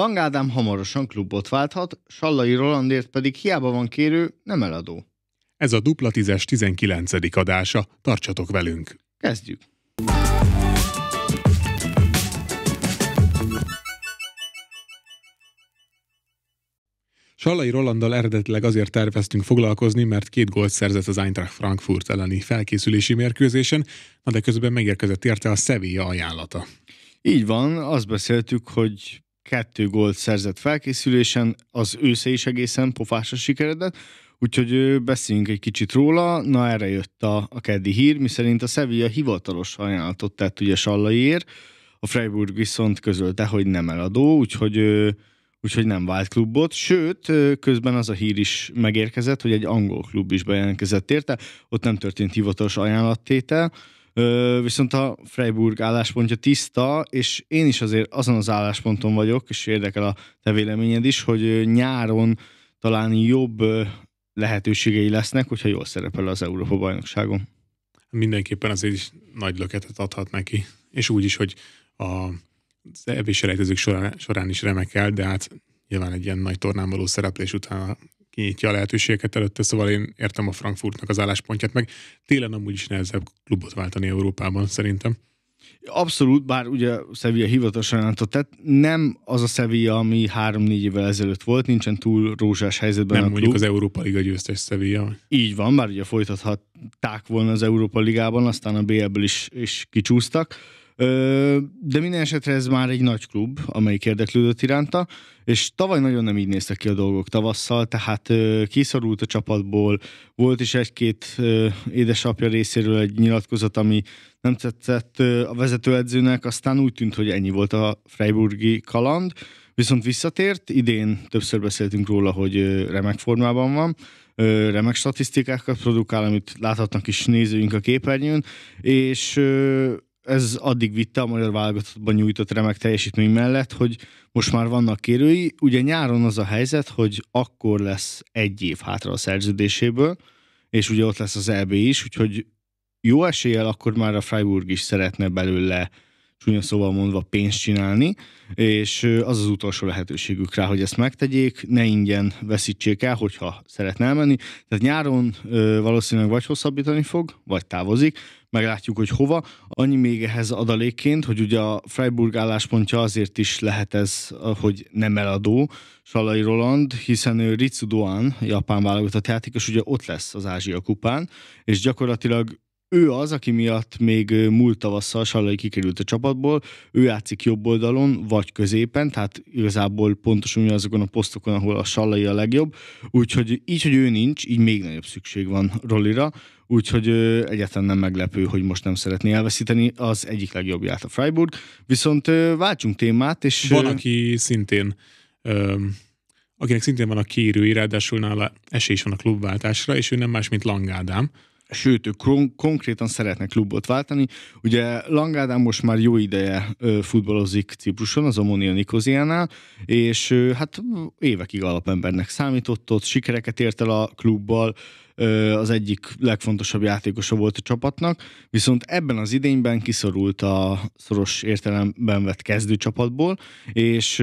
Langádám hamarosan klubot válthat, Sallai Rolandért pedig hiába van kérő, nem eladó. Ez a dupla tízes 19. adása, tartsatok velünk! Kezdjük! Sallai Rolanddal eredetileg azért terveztünk foglalkozni, mert két gólt szerzett az Eintracht Frankfurt elleni felkészülési mérkőzésen, de közben megérkezett érte a Sevilla ajánlata. Így van, azt beszéltük, hogy kettő gólt szerzett felkészülésen, az ősze is egészen pofásra sikeredett, úgyhogy beszéljünk egy kicsit róla. Na erre jött a, a keddi hír, miszerint a Sevilla hivatalos ajánlatot tett ugye Sallaiért, a Freiburg viszont közölte, hogy nem eladó, úgyhogy, úgyhogy nem vált klubot, sőt, közben az a hír is megérkezett, hogy egy angol klub is bejelentkezett érte, ott nem történt hivatalos ajánlattétel, viszont a Freiburg álláspontja tiszta, és én is azért azon az állásponton vagyok, és érdekel a te véleményed is, hogy nyáron talán jobb lehetőségei lesznek, hogyha jól szerepel az Európa-bajnokságon. Mindenképpen azért is nagy löketet adhat neki, és úgy is, hogy a az során, során is remekel, de hát nyilván egy ilyen nagy tornán való szereplés után kinyitja a lehetőségeket előtte, szóval én értem a Frankfurtnak az álláspontját, meg télen amúgy is nehezebb klubot váltani Európában szerintem. Abszolút, bár ugye Sevilla hivatalosan jelentott, tehát nem az a Sevilla, ami három-négy évvel ezelőtt volt, nincsen túl rózsás helyzetben nem a mondjuk az Európa Liga győztes Sevilla. Így van, bár ugye folytathatták volna az Európa Ligában, aztán a BL-ből is, is kicsúsztak. De minden esetre ez már egy nagy klub, amelyik érdeklődött iránta, és tavaly nagyon nem így néztek ki a dolgok tavasszal, tehát kiszorult a csapatból, volt is egy-két édesapja részéről egy nyilatkozat, ami nem tetszett a vezetőedzőnek, aztán úgy tűnt, hogy ennyi volt a Freiburgi kaland, viszont visszatért, idén többször beszéltünk róla, hogy remek formában van, remek statisztikákat produkál, amit láthatnak is nézőink a képernyőn, és ez addig vitte a magyar válogatottban nyújtott remek teljesítmény mellett, hogy most már vannak kérői. Ugye nyáron az a helyzet, hogy akkor lesz egy év hátra a szerződéséből, és ugye ott lesz az EB is, úgyhogy jó eséllyel akkor már a Freiburg is szeretne belőle csúnya szóval mondva pénzt csinálni, és az az utolsó lehetőségük rá, hogy ezt megtegyék, ne ingyen veszítsék el, hogyha szeretne elmenni. Tehát nyáron ö, valószínűleg vagy hosszabbítani fog, vagy távozik, meglátjuk, hogy hova. Annyi még ehhez adalékként, hogy ugye a Freiburg álláspontja azért is lehet ez, hogy nem eladó Salai Roland, hiszen ő Ritsu Doan, japán válogatott játékos, ugye ott lesz az Ázsia kupán, és gyakorlatilag ő az, aki miatt még múlt tavasszal Sallai kikerült a csapatból, ő játszik jobb oldalon, vagy középen, tehát igazából pontosan azokon a posztokon, ahol a Sallai a legjobb, úgyhogy így, hogy ő nincs, így még nagyobb szükség van Rolira, úgyhogy ö, egyáltalán nem meglepő, hogy most nem szeretné elveszíteni az egyik legjobb a Freiburg, viszont ö, váltsunk témát, és... Van, aki szintén ö, akinek szintén van a kérői, ráadásul nála esély is van a klubváltásra, és ő nem más, mint Langádám, sőt, ők kon- konkrétan szeretnek klubot váltani. Ugye Langádán most már jó ideje futballozik Cipruson, az Omonia Nikoziánál, és hát évekig alapembernek számított ott, sikereket ért el a klubbal, az egyik legfontosabb játékosa volt a csapatnak, viszont ebben az idényben kiszorult a szoros értelemben vett csapatból és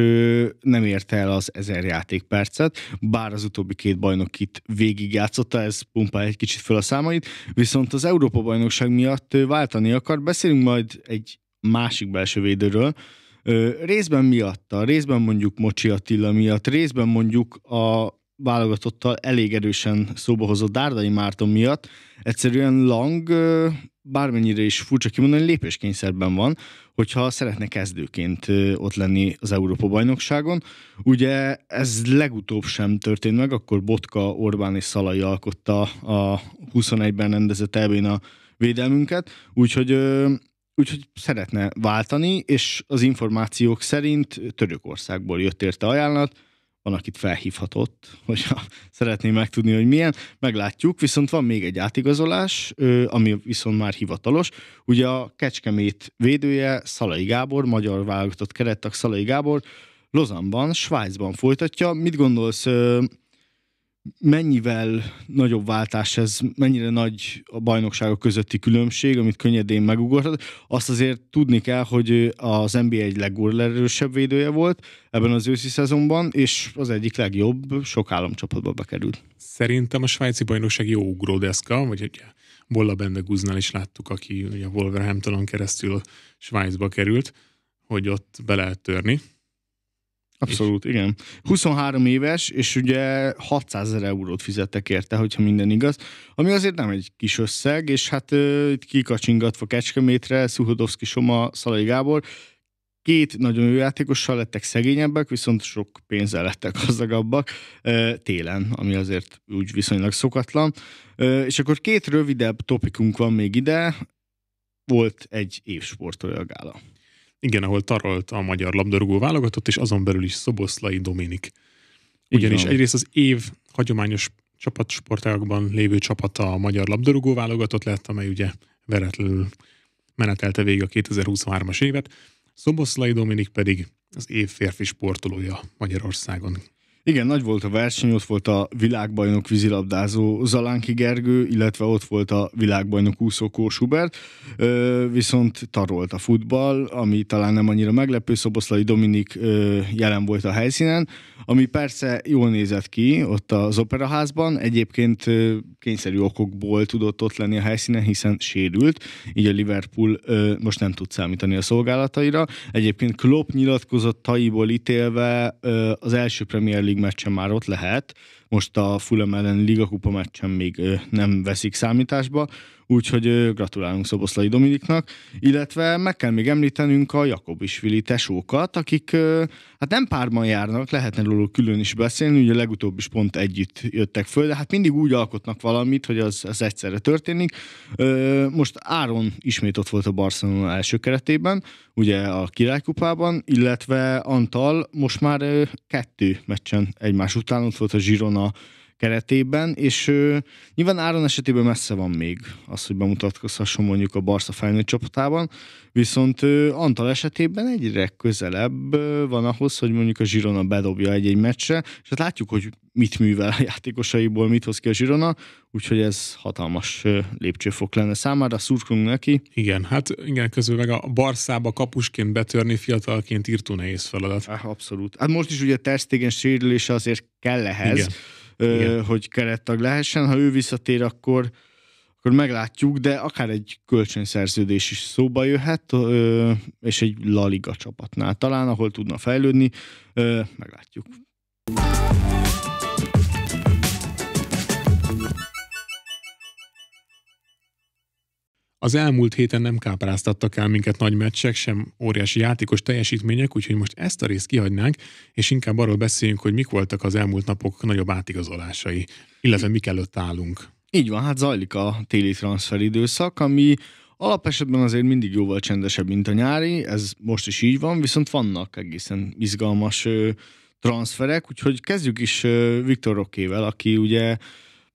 nem érte el az ezer játékpercet, bár az utóbbi két bajnok itt végigjátszotta, ez pumpál egy kicsit föl a számait, viszont az Európa-bajnokság miatt váltani akar, beszélünk majd egy másik belső védőről, részben miatta, részben mondjuk Mocsi Attila miatt, részben mondjuk a válogatottal elég erősen szóba hozott Dárdai Márton miatt. Egyszerűen Lang bármennyire is furcsa kimondani, lépéskényszerben van, hogyha szeretne kezdőként ott lenni az Európa-bajnokságon. Ugye ez legutóbb sem történt meg, akkor Botka, Orbán és Szalai alkotta a 21-ben rendezett elbén a védelmünket, úgyhogy úgyhogy szeretne váltani, és az információk szerint Törökországból jött érte ajánlat, van, akit felhívhatott, hogyha szeretné megtudni, hogy milyen, meglátjuk, viszont van még egy átigazolás, ami viszont már hivatalos, ugye a Kecskemét védője Szalai Gábor, magyar válogatott kerettak Szalai Gábor, Lozanban, Svájcban folytatja. Mit gondolsz, mennyivel nagyobb váltás ez, mennyire nagy a bajnokságok közötti különbség, amit könnyedén megugorhat. Azt azért tudni kell, hogy az NBA egy legerősebb védője volt ebben az őszi szezonban, és az egyik legjobb sok államcsapatba bekerült. Szerintem a svájci bajnokság jó ugródeszka, vagy egy Bolla Bendegúznál is láttuk, aki ugye a Wolverhamptonon keresztül a Svájcba került, hogy ott be lehet törni Abszolút, és... igen. 23 éves, és ugye 600 ezer eurót fizettek érte, hogyha minden igaz, ami azért nem egy kis összeg, és hát uh, kikacsingatva Kecskemétre, Szuhodovszki Soma, Szalai Gábor, két nagyon jó játékossal lettek szegényebbek, viszont sok pénzzel lettek gazdagabbak télen, ami azért úgy viszonylag szokatlan. És akkor két rövidebb topikunk van még ide. Volt egy évsportolja gála. Igen, ahol tarolt a magyar labdarúgó válogatott, és azon belül is Szoboszlai Dominik. Ugyanis egyrészt az év hagyományos csapatsportágban lévő csapata a magyar labdarúgó válogatott lett, amely ugye veretlenül menetelte végig a 2023-as évet, Szoboszlai Dominik pedig az év férfi sportolója Magyarországon igen, nagy volt a verseny, ott volt a világbajnok vízilabdázó Zalánki Gergő, illetve ott volt a világbajnok úszó Kó Hubert, viszont tarolt a futball, ami talán nem annyira meglepő, Szoboszlai Dominik jelen volt a helyszínen, ami persze jól nézett ki ott az operaházban, egyébként kényszerű okokból tudott ott lenni a helyszínen, hiszen sérült, így a Liverpool most nem tud számítani a szolgálataira. Egyébként Klopp nyilatkozott taiból ítélve az első Premier League League meccsen már ott lehet, most a Fulham ellen Liga Kupa meccsen még nem veszik számításba, úgyhogy gratulálunk Szoboszlai Dominiknak, illetve meg kell még említenünk a Jakobisvili tesókat, akik hát nem párban járnak, lehetne róluk külön is beszélni, ugye legutóbb is pont együtt jöttek föl, de hát mindig úgy alkotnak valamit, hogy az, az egyszerre történik. Most Áron ismét ott volt a Barcelona első keretében, ugye a királykupában, illetve Antal most már kettő meccsen egymás után ott volt a Girona keretében, és ő, nyilván Áron esetében messze van még az, hogy bemutatkozhasson mondjuk a Barca felnőtt csapatában, viszont ő, Antal esetében egyre közelebb van ahhoz, hogy mondjuk a Zsirona bedobja egy-egy meccse, és hát látjuk, hogy mit művel a játékosaiból, mit hoz ki a Zsirona, úgyhogy ez hatalmas lépcsőfok lenne számára, szurkolunk neki. Igen, hát igen, közül meg a Barszába kapusként betörni fiatalként írtó nehéz feladat. abszolút. Hát most is ugye Ter sérülése azért kell ehhez, igen igen. hogy kerettag lehessen. Ha ő visszatér, akkor, akkor meglátjuk, de akár egy kölcsönszerződés is szóba jöhet, és egy laliga csapatnál talán, ahol tudna fejlődni, meglátjuk. Az elmúlt héten nem kápráztattak el minket nagy meccsek, sem óriási játékos teljesítmények, úgyhogy most ezt a részt kihagynánk, és inkább arról beszéljünk, hogy mik voltak az elmúlt napok nagyobb átigazolásai, illetve mik előtt állunk. Így van, hát zajlik a téli transfer időszak, ami Alapesetben azért mindig jóval csendesebb, mint a nyári, ez most is így van, viszont vannak egészen izgalmas transferek, úgyhogy kezdjük is Viktor Rokével, aki ugye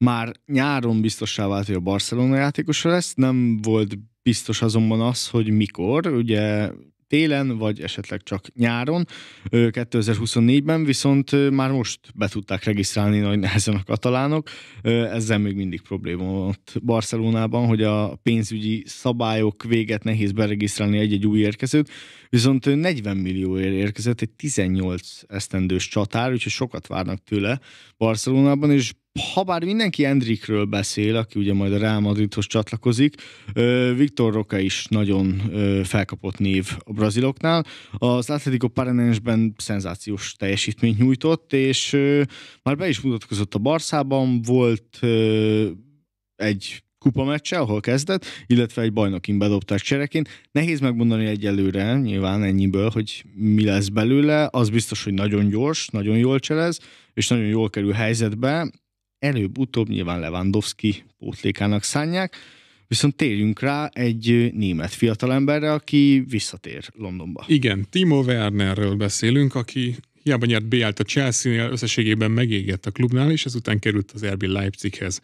már nyáron biztossá vált, hogy a Barcelona játékosa lesz, nem volt biztos azonban az, hogy mikor, ugye télen, vagy esetleg csak nyáron, 2024-ben, viszont már most be tudták regisztrálni nagy nehezen a katalánok. Ezzel még mindig probléma volt Barcelonában, hogy a pénzügyi szabályok véget nehéz beregisztrálni egy-egy új érkezőt, viszont 40 millióért érkezett egy 18 esztendős csatár, úgyhogy sokat várnak tőle Barcelonában, és habár mindenki Endrikről beszél, aki ugye majd a Real Madridhoz csatlakozik, Viktor Roca is nagyon felkapott név a braziloknál. Az Atletico Paranensben szenzációs teljesítményt nyújtott, és már be is mutatkozott a Barszában, volt egy kupa meccse, ahol kezdett, illetve egy bajnokin bedobták csereként. Nehéz megmondani egyelőre, nyilván ennyiből, hogy mi lesz belőle. Az biztos, hogy nagyon gyors, nagyon jól cselez, és nagyon jól kerül helyzetbe előbb-utóbb nyilván Lewandowski pótlékának szánják, viszont térjünk rá egy német fiatalemberre, aki visszatér Londonba. Igen, Timo Wernerről beszélünk, aki hiába nyert B-t a Chelsea-nél, összességében megégett a klubnál, és ezután került az RB Leipzighez.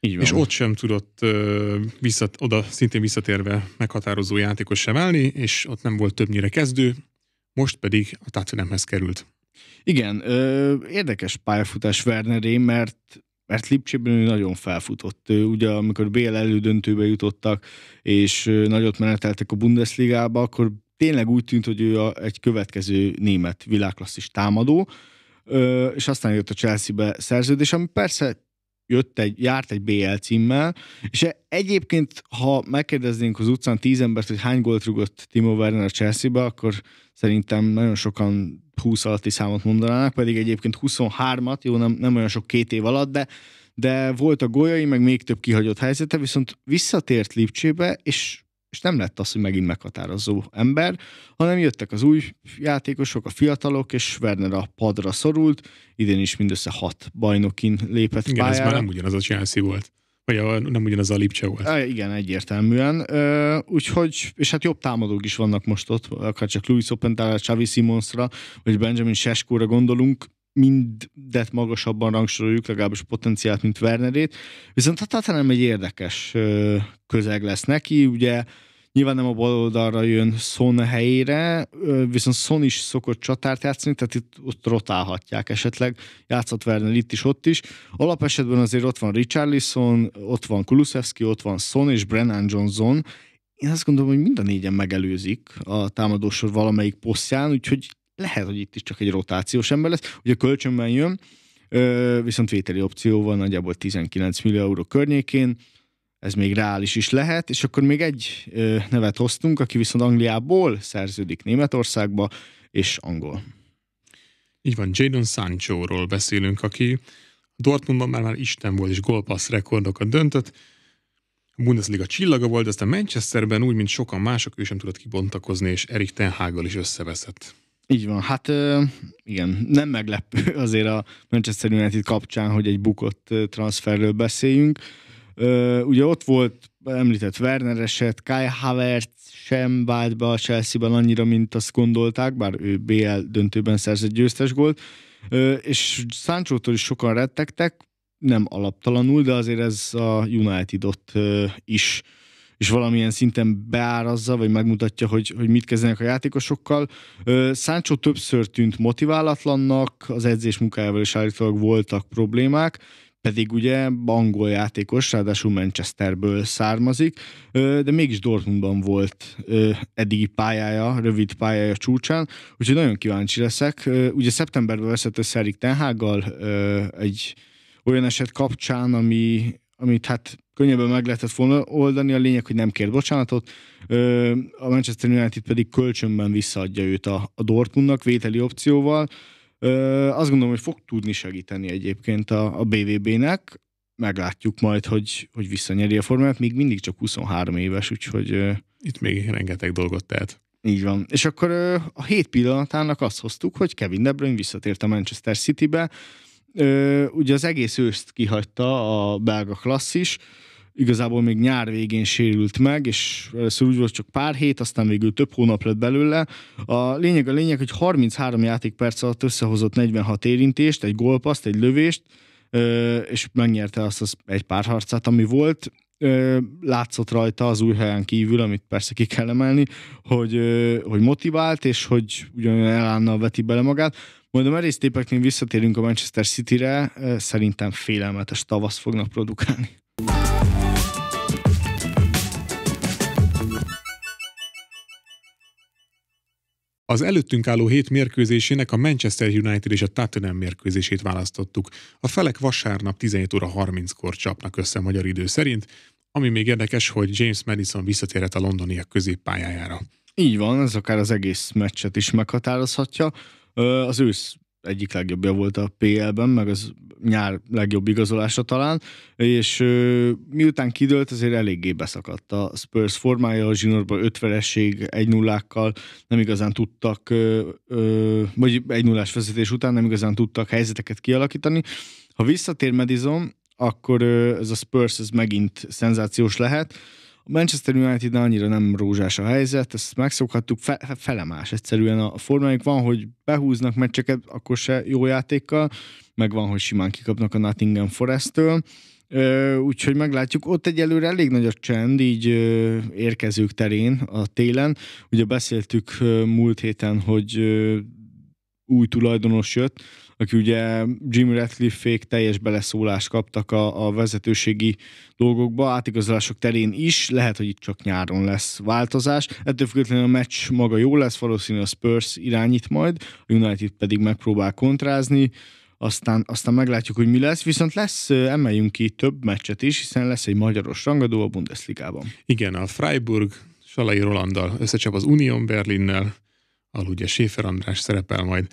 Így van. És ott sem tudott ö, visszat, oda szintén visszatérve meghatározó játékos se válni, és ott nem volt többnyire kezdő, most pedig a Tottenhamhez került. Igen, ö, érdekes pályafutás Werneré, mert mert Lipcsében ő nagyon felfutott. Ő, ugye amikor Bél elődöntőbe jutottak, és nagyot meneteltek a Bundesligába, akkor tényleg úgy tűnt, hogy ő a, egy következő német világklasszis támadó, ö, és aztán jött a Chelsea-be szerződés, ami persze jött egy, járt egy BL címmel, és egyébként, ha megkérdeznénk az utcán tíz embert, hogy hány gólt rúgott Timo Werner a Chelsea-be, akkor szerintem nagyon sokan 20 alatti számot mondanának, pedig egyébként 23-at, jó, nem, nem olyan sok két év alatt, de de a golyai, meg még több kihagyott helyzete, viszont visszatért Lipcsébe, és és nem lett az, hogy megint meghatározó ember, hanem jöttek az új játékosok, a fiatalok, és Werner a padra szorult, idén is mindössze hat bajnokin lépett Igen, pályára. ez már nem ugyanaz a Chelsea volt. Vagy a, nem ugyanaz a Lipcse volt. E, igen, egyértelműen. E, úgyhogy, és hát jobb támadók is vannak most ott, akár csak Louis Opentára, Xavi Simonsra, vagy Benjamin Seskóra gondolunk, mindet magasabban rangsoroljuk, legalábbis a potenciált, mint Wernerét, viszont hát hát nem egy érdekes közeg lesz neki, ugye Nyilván nem a bal oldalra jön Son helyére, viszont Son is szokott csatárt játszani, tehát itt ott rotálhatják esetleg. Játszott Werner itt is, ott is. Alapesetben azért ott van Richarlison, ott van Kulusevski, ott van Son és Brennan Johnson. Én azt gondolom, hogy mind a négyen megelőzik a támadósor valamelyik posztján, úgyhogy lehet, hogy itt is csak egy rotációs ember lesz. Ugye kölcsönben jön, viszont vételi opcióval nagyjából 19 millió euró környékén, ez még reális is lehet, és akkor még egy nevet hoztunk, aki viszont Angliából szerződik Németországba, és angol. Így van, Jadon Sancho-ról beszélünk, aki Dortmundban már, már Isten volt, és golpassz rekordokat döntött, a Bundesliga csillaga volt, aztán Manchesterben úgy, mint sokan mások, ő sem tudott kibontakozni, és Erik Ten Haggal is összeveszett. Így van, hát igen, nem meglepő azért a Manchester United kapcsán, hogy egy bukott transferről beszéljünk. Ugye ott volt említett Werner eset, Kai Havertz sem vált be a chelsea annyira, mint azt gondolták, bár ő BL döntőben szerzett győztes gólt, és sancho is sokan rettegtek, nem alaptalanul, de azért ez a United-ot is és valamilyen szinten beárazza, vagy megmutatja, hogy, hogy mit kezdenek a játékosokkal. Sancho többször tűnt motiválatlannak, az edzés munkájával is állítólag voltak problémák, pedig ugye angol játékos, ráadásul Manchesterből származik, de mégis Dortmundban volt eddigi pályája, rövid pályája csúcsán, úgyhogy nagyon kíváncsi leszek. Ugye szeptemberben veszett össze Erik Tenhággal egy olyan eset kapcsán, ami, amit hát könnyebben meg lehetett volna oldani, a lényeg, hogy nem kért bocsánatot, a Manchester United pedig kölcsönben visszaadja őt a, Dortmundnak vételi opcióval. Azt gondolom, hogy fog tudni segíteni egyébként a, a BVB-nek, meglátjuk majd, hogy, hogy visszanyeri a formát, még mindig csak 23 éves, úgyhogy... Itt még rengeteg dolgot tehet. Így van. És akkor a hét pillanatának azt hoztuk, hogy Kevin De Bruyne visszatért a Manchester City-be, Ö, ugye az egész őszt kihagyta a belga klasszis, igazából még nyár végén sérült meg, és először úgy volt csak pár hét, aztán végül több hónap lett belőle. A lényeg a lényeg, hogy 33 játékperc alatt összehozott 46 érintést, egy gólpaszt, egy lövést, és megnyerte azt az egy pár harcát, ami volt. Látszott rajta az új helyen kívül, amit persze ki kell emelni, hogy, hogy motivált, és hogy ugyanolyan elánnal veti bele magát. Majd a merész tépeknél visszatérünk a Manchester City-re, szerintem félelmetes tavasz fognak produkálni. Az előttünk álló hét mérkőzésének a Manchester United és a Tottenham mérkőzését választottuk. A felek vasárnap 17 óra 30-kor csapnak össze magyar idő szerint, ami még érdekes, hogy James Madison visszatérhet a londoniak középpályájára. Így van, ez akár az egész meccset is meghatározhatja. Az ősz egyik legjobbja volt a PL-ben, meg az nyár legjobb igazolása talán, és miután kidőlt, azért eléggé beszakadt a Spurs formája, a zsinórban ötveresség, egy nullákkal nem igazán tudtak, vagy egy nullás vezetés után nem igazán tudtak helyzeteket kialakítani. Ha visszatér Medizon, akkor ez a Spurs ez megint szenzációs lehet, a Manchester united annyira nem rózsás a helyzet, ezt megszokhattuk, fe, felemás egyszerűen a formájuk. Van, hogy behúznak meccseket, akkor se jó játékkal, meg van, hogy simán kikapnak a Nottingham Forest-től. Úgyhogy meglátjuk, ott egyelőre elég nagy a csend, így érkezők terén a télen. Ugye beszéltük múlt héten, hogy új tulajdonos jött, aki ugye Jim Ratcliffe-ék teljes beleszólást kaptak a, a vezetőségi dolgokba, átigazolások terén is, lehet, hogy itt csak nyáron lesz változás. Ettől függetlenül a meccs maga jó lesz, valószínűleg a Spurs irányít majd, a United pedig megpróbál kontrázni, aztán, aztán meglátjuk, hogy mi lesz, viszont lesz, emeljünk ki több meccset is, hiszen lesz egy magyaros rangadó a Bundesligában. Igen, a Freiburg Salai Rolanddal összecsap az Union Berlinnel, alul ugye Schäfer András szerepel majd,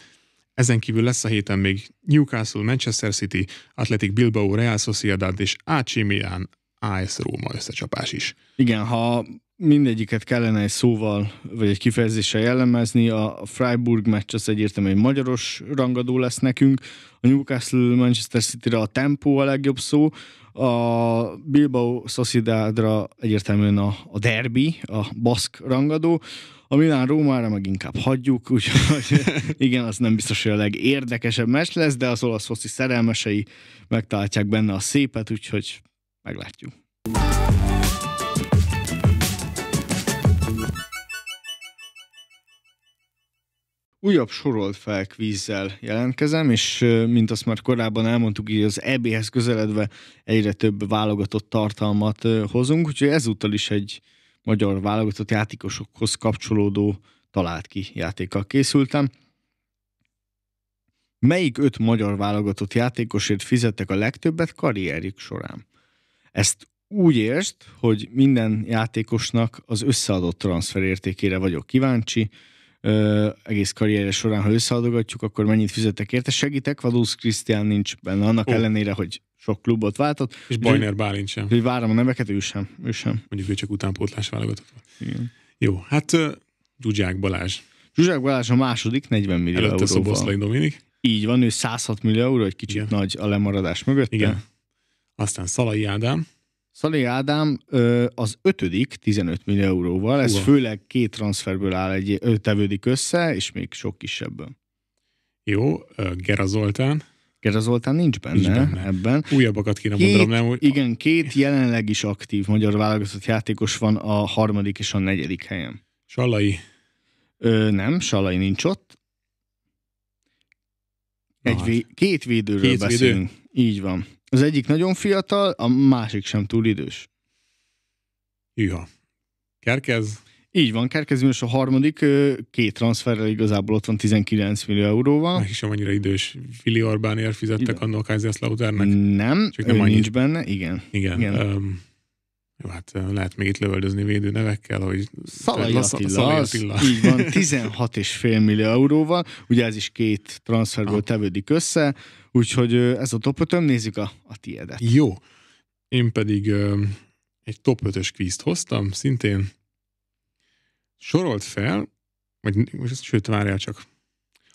ezen kívül lesz a héten még Newcastle, Manchester City, Athletic Bilbao, Real Sociedad és AC Milan, AS Roma összecsapás is. Igen, ha mindegyiket kellene egy szóval, vagy egy kifejezéssel jellemezni. A Freiburg meccs az egyértelműen egy magyaros rangadó lesz nekünk. A Newcastle Manchester City-re a tempó a legjobb szó a Bilbao Sociedadra egyértelműen a, a derbi, a baszk rangadó, a Milán Rómára meg inkább hagyjuk, úgyhogy igen, az nem biztos, hogy a legérdekesebb meccs lesz, de az olasz foci szerelmesei megtalálják benne a szépet, úgyhogy meglátjuk. újabb sorolt fel kvízzel jelentkezem, és mint azt már korábban elmondtuk, így az EB-hez közeledve egyre több válogatott tartalmat hozunk, úgyhogy ezúttal is egy magyar válogatott játékosokhoz kapcsolódó talált ki játékkal készültem. Melyik öt magyar válogatott játékosért fizettek a legtöbbet karrierjük során? Ezt úgy ért, hogy minden játékosnak az összeadott transferértékére vagyok kíváncsi, ö, egész karrierje során, ha összeadogatjuk, akkor mennyit fizettek érte. Segítek, Vadulsz Krisztián nincs benne, annak oh. ellenére, hogy sok klubot váltott. És Bajner Bálint sem. Hogy várom a neveket, ő sem. Ő sem. Mondjuk ő csak utánpótlás válogatott. Igen. Jó, hát Zsuzsák Balázs. Zsuzsák Balázs a második, 40 millió Előtte euróval. Szoboszlai Dominik. Így van, ő 106 millió euró, egy kicsit Igen. nagy a lemaradás mögött. Igen. Aztán Szalai Ádám. Szalé Ádám az ötödik 15 millió euróval, ez Uha. főleg két transferből áll egy, tevődik össze, és még sok kisebben. Jó, Gera Zoltán. Gera Zoltán nincs benne, nincs benne. ebben. Újabbakat kéne két, mondanom, nem? Hogy... Igen, két jelenleg is aktív magyar válogatott játékos van a harmadik és a negyedik helyen. Salai. Ö, nem, Salai nincs ott. Egy hát. két védőről két beszélünk. Védő. Így van. Az egyik nagyon fiatal, a másik sem túl idős. Hűha. Kerkez? Így van, Kerkez a harmadik, két transferrel igazából ott van 19 millió euróval. Már is annyira idős. Fili Orbánért fizettek annak Káziász Lauternek? Nem, Csak nem ő annyit. nincs benne, igen. Igen. igen. Um, jó, hát lehet még itt lövöldözni védő nevekkel, hogy Szalai Attila, így van, 16,5 millió euróval, ugye ez is két transferből ah. tevődik össze, úgyhogy ez a top 5 nézzük a, a tiedet. Jó, én pedig um, egy top 5-ös kvízt hoztam, szintén sorolt fel, vagy sőt, várjál csak,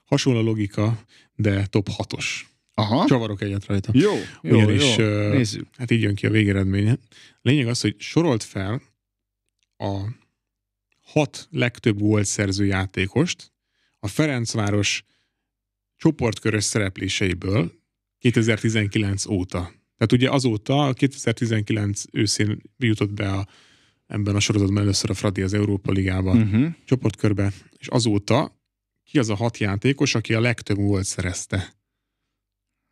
hasonló logika, de top 6-os Aha. Csavarok egyet rajta. Jó, jó, jó. Uh, Nézzük. Hát így jön ki a végeredménye. Lényeg az, hogy sorolt fel a hat legtöbb gólt szerző játékost a Ferencváros csoportkörös szerepléseiből 2019 óta. Tehát ugye azóta, 2019 őszén jutott be a, ebben a sorozatban először a Fradi az Európa Ligába uh-huh. Mhm. csoportkörbe, és azóta ki az a hat játékos, aki a legtöbb gólt szerezte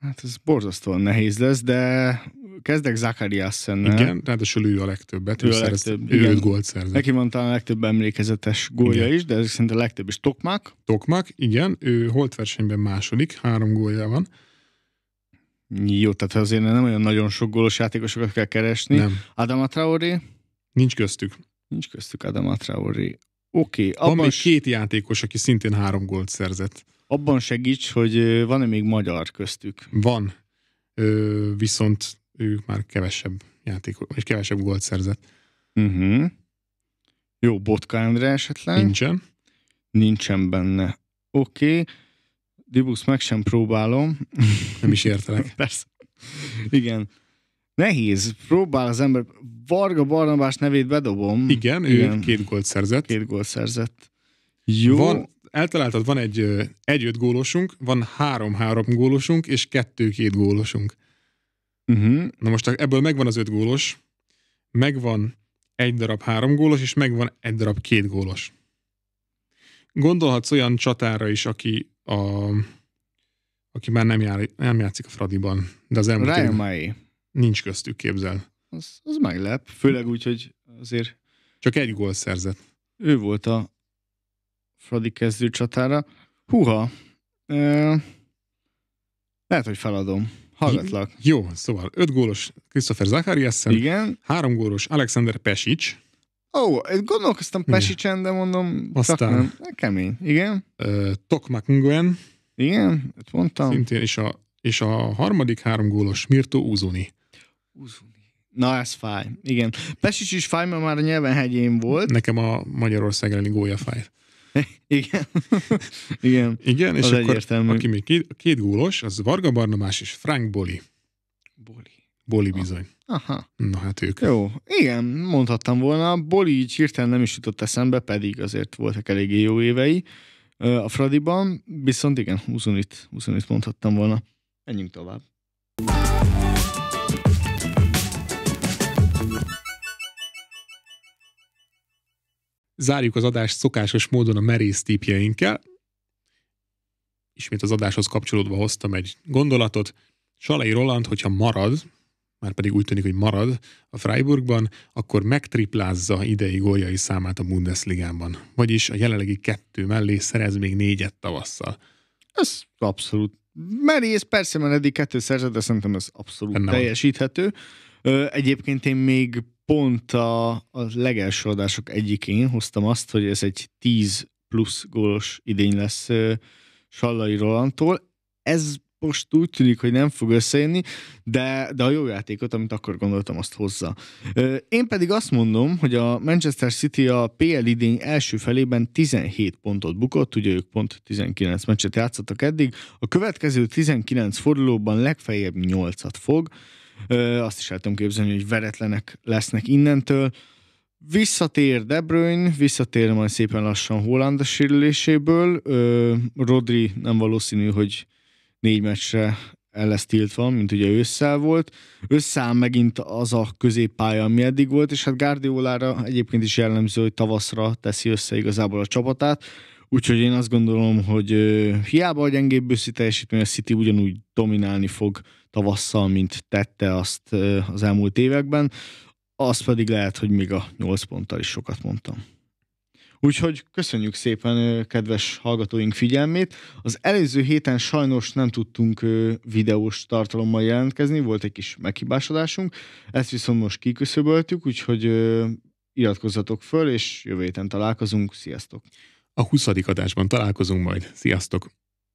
Hát ez borzasztóan nehéz lesz, de kezdek Zakariassennel. Igen, ráadásul ő a legtöbbet, ő, ő, a szerez, legtöbb, ő 5 gólt szerzett. Neki mondta a legtöbb emlékezetes gólja igen. is, de ezek szerint a legtöbb is Tokmak. Tokmak, igen, ő holt versenyben második, három gólja van. Jó, tehát azért nem olyan nagyon sok gólos játékosokat kell keresni. Nem. Adam Atraori? Nincs köztük. Nincs köztük Adam Atraori. Oké. Okay, Van még két játékos, aki szintén három gólt szerzett abban segíts, hogy van-e még magyar köztük? Van, Ö, viszont ő már kevesebb játékot, és kevesebb gólt szerzett. Uh-huh. Jó, Botka Endre esetlen? Nincsen. Nincsen benne. Oké. Okay. Dibusz meg sem próbálom. Nem is értelek. Persze. Igen. Nehéz. Próbál az ember. Varga Barnabás nevét bedobom. Igen, Igen. ő két gólt szerzett. Két gólt szerzett. Jó. Van eltaláltad, van egy egy-öt gólosunk, van három-három gólosunk, és kettő-két gólosunk. Uh-huh. Na most ebből megvan az öt gólos, megvan egy darab három gólos, és megvan egy darab két gólos. Gondolhatsz olyan csatára is, aki a, aki már nem, jár, nem játszik a Fradiban, de az elmúlt Ryan Nincs köztük, képzel. Az, az meglep, főleg úgy, hogy azért... Csak egy gól szerzett. Ő volt a Fradi kezdő csatára. Húha! lehet, hogy feladom. Hallgatlak. Hm, jó, szóval 5 gólos Christopher Zakariasen, Igen. 3 gólos Alexander Pesic. Ó, oh, gondolkoztam Pesicsen, de mondom, Aztán nem. Hát, kemény, igen. Uh, Tokmak Nguyen. Igen, ezt mondtam. Szintén, és a, és a harmadik három gólos Mirto Uzuni. Uzuni. Na, ez fáj. Igen. Pesic is fáj, mert már a nyelvenhegyén volt. Nekem a Magyarország elleni gólya fáj. Igen. Igen. Igen, és az akkor egyértelmű. aki még két, két gólos, az Varga Barnabás és Frank Boli. Boli. Boli ah. bizony. Aha. Na hát ők. Jó, igen, mondhattam volna. Boli így hirtelen nem is jutott eszembe, pedig azért voltak eléggé jó évei a Fradiban, viszont igen, 25, 25 mondhattam volna. Menjünk tovább. Zárjuk az adást szokásos módon a merész típjeinkkel. Ismét az adáshoz kapcsolódva hoztam egy gondolatot. Salai Roland, hogyha marad, már pedig úgy tűnik, hogy marad a Freiburgban, akkor megtriplázza idei góljai számát a Bundesligában. Vagyis a jelenlegi kettő mellé szerez még négyet tavasszal. Ez abszolút merész, persze, mert eddig kettő szerzett, de szerintem ez abszolút Benne teljesíthető. Van. Egyébként én még pont a, a legelső adások egyikén hoztam azt, hogy ez egy 10 plusz gólos idény lesz Sallai Rolandtól. Ez most úgy tűnik, hogy nem fog összejönni, de, de a jó játékot, amit akkor gondoltam, azt hozza. Én pedig azt mondom, hogy a Manchester City a PL idény első felében 17 pontot bukott, ugye ők pont 19 meccset játszottak eddig, a következő 19 fordulóban legfeljebb 8-at fog, azt is el tudom képzelni, hogy veretlenek lesznek innentől. Visszatér De Bruyne, visszatér majd szépen lassan Holland a sérüléséből. Rodri nem valószínű, hogy négy meccsre el lesz tiltva, mint ugye ősszel volt. Összeáll megint az a középpálya, ami eddig volt, és hát Guardiolára egyébként is jellemző, hogy tavaszra teszi össze igazából a csapatát. Úgyhogy én azt gondolom, hogy hiába a gyengébb őszi teljesítmény, a City ugyanúgy dominálni fog tavasszal, mint tette azt az elmúlt években, az pedig lehet, hogy még a 8 ponttal is sokat mondtam. Úgyhogy köszönjük szépen kedves hallgatóink figyelmét. Az előző héten sajnos nem tudtunk videós tartalommal jelentkezni, volt egy kis meghibásodásunk, ezt viszont most kiköszöböltük, úgyhogy iratkozzatok föl, és jövő héten találkozunk. Sziasztok! A 20. adásban találkozunk majd. Sziasztok!